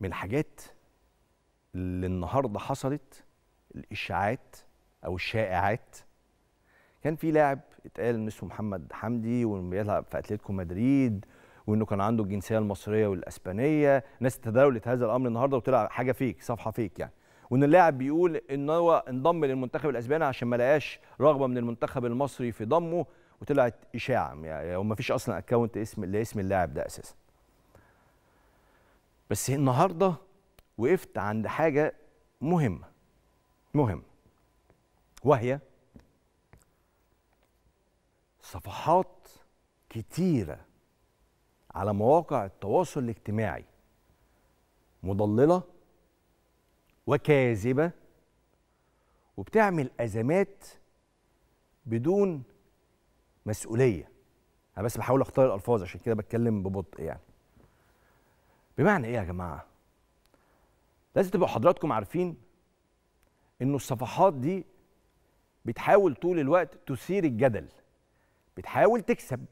من الحاجات اللي النهارده حصلت الاشاعات او الشائعات كان في لاعب اتقال ان اسمه محمد حمدي وانه بيلعب في اتلتيكو مدريد وانه كان عنده الجنسيه المصريه والاسبانيه ناس تداولت هذا الامر النهارده وطلع حاجه فيك صفحه فيك يعني وان اللاعب بيقول ان هو انضم للمنتخب الاسباني عشان ما لقاش رغبه من المنتخب المصري في ضمه وطلعت اشاعه يعني ما فيش اصلا اكونت اسم اسم اللاعب ده اساسا بس النهارده وقفت عند حاجه مهمه مهم وهي صفحات كتيره على مواقع التواصل الاجتماعي مضلله وكاذبه وبتعمل ازمات بدون مسؤوليه انا بس بحاول اختار الالفاظ عشان كده بتكلم ببطء يعني بمعنى ايه يا جماعه لازم تبقوا حضراتكم عارفين انه الصفحات دي بتحاول طول الوقت تثير الجدل بتحاول تكسب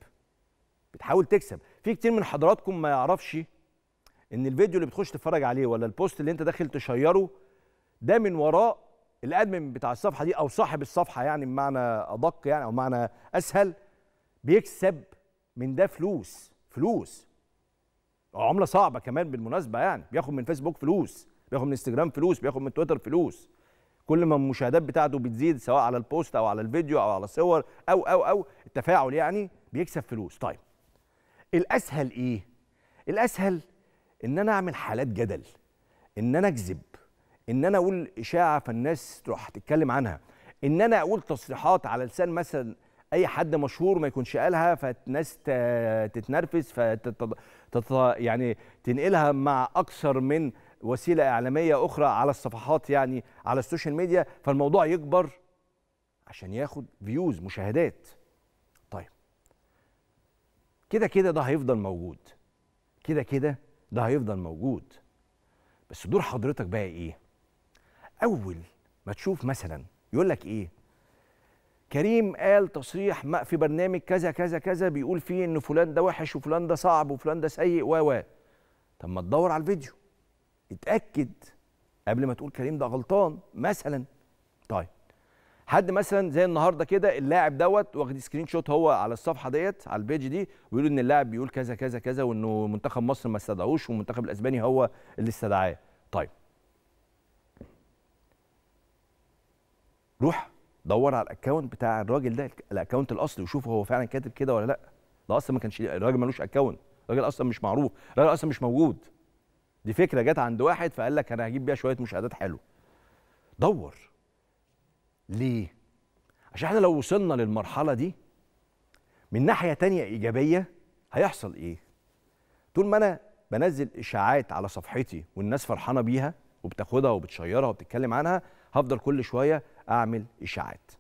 بتحاول تكسب في كتير من حضراتكم ما يعرفش ان الفيديو اللي بتخش تتفرج عليه ولا البوست اللي انت داخل تشيره ده من وراء الادمن بتاع الصفحه دي او صاحب الصفحه يعني بمعنى ادق يعني او معنى اسهل بيكسب من ده فلوس فلوس عمله صعبه كمان بالمناسبه يعني بياخد من فيسبوك فلوس بياخد من انستجرام فلوس بياخد من تويتر فلوس كل ما المشاهدات بتاعته بتزيد سواء على البوست او على الفيديو او على الصور او او او التفاعل يعني بيكسب فلوس طيب الاسهل ايه الاسهل ان انا اعمل حالات جدل ان انا اكذب ان انا اقول اشاعه فالناس تروح تتكلم عنها ان انا اقول تصريحات على لسان مثلا اي حد مشهور ما يكونش قالها فالناس تتنرفز فتت يعني تنقلها مع اكثر من وسيله اعلاميه اخرى على الصفحات يعني على السوشيال ميديا فالموضوع يكبر عشان ياخد فيوز مشاهدات طيب كده كده ده هيفضل موجود كده كده ده هيفضل موجود بس دور حضرتك بقى ايه اول ما تشوف مثلا يقول لك ايه كريم قال تصريح ما في برنامج كذا كذا كذا بيقول فيه ان فلان ده وحش وفلان ده صعب وفلان ده سيء و و طب ما تدور على الفيديو اتاكد قبل ما تقول كريم ده غلطان مثلا طيب حد مثلا زي النهارده كده اللاعب دوت واخد سكرين شوت هو على الصفحه ديت على البيج دي ويقول ان اللاعب بيقول كذا كذا كذا وانه منتخب مصر ما استدعوش والمنتخب الاسباني هو اللي استدعاه طيب روح دور على الاكونت بتاع الراجل ده الاكونت الاصلي وشوف هو فعلا كاتب كده ولا لا ده اصلا ما كانش الراجل ملوش اكونت الراجل اصلا مش معروف الراجل اصلا مش موجود دي فكره جت عند واحد فقال لك انا هجيب بيها شويه مشاهدات حلوه دور ليه عشان احنا لو وصلنا للمرحله دي من ناحيه تانية ايجابيه هيحصل ايه طول ما انا بنزل اشاعات على صفحتي والناس فرحانه بيها وبتاخدها وبتشيرها وبتتكلم عنها هفضل كل شويه اعمل اشاعات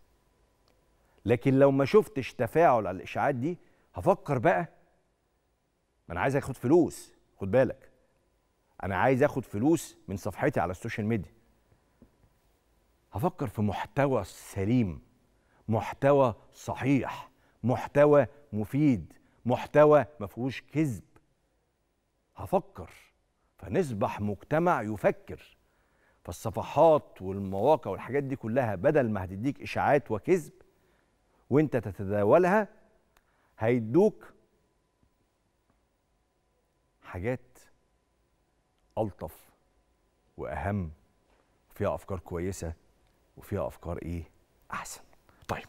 لكن لو ما شفتش تفاعل على الاشاعات دي هفكر بقى ما انا عايز اخد فلوس خد بالك انا عايز اخد فلوس من صفحتي على السوشيال ميديا هفكر في محتوى سليم محتوى صحيح محتوى مفيد محتوى ما فيهوش كذب هفكر فنصبح مجتمع يفكر فالصفحات والمواقع والحاجات دي كلها بدل ما هتديك اشاعات وكذب وانت تتداولها هيدوك حاجات الطف واهم وفيها افكار كويسه وفيها افكار ايه احسن طيب